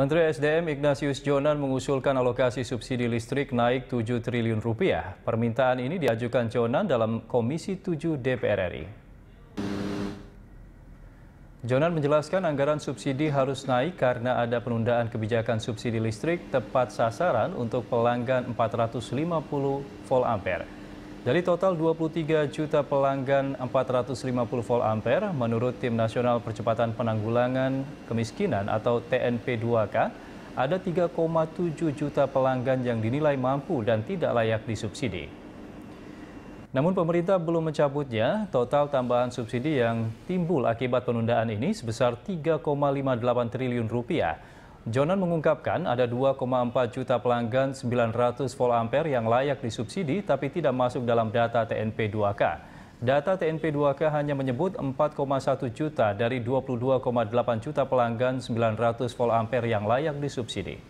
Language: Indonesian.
Menteri SDM Ignatius Jonan mengusulkan alokasi subsidi listrik naik 7 triliun rupiah. Permintaan ini diajukan Jonan dalam Komisi 7 DPR RI. Jonan menjelaskan anggaran subsidi harus naik karena ada penundaan kebijakan subsidi listrik tepat sasaran untuk pelanggan 450 volt ampere. Dari total 23 juta pelanggan 450 volt ampere, menurut Tim Nasional Percepatan Penanggulangan Kemiskinan atau TNP2K, ada 3,7 juta pelanggan yang dinilai mampu dan tidak layak disubsidi. Namun pemerintah belum mencabutnya, total tambahan subsidi yang timbul akibat penundaan ini sebesar 3,58 triliun rupiah Jonan mengungkapkan ada 2,4 juta pelanggan 900 volt ampere yang layak disubsidi tapi tidak masuk dalam data TNP2K. Data TNP2K hanya menyebut 4,1 juta dari 22,8 juta pelanggan 900 volt ampere yang layak disubsidi.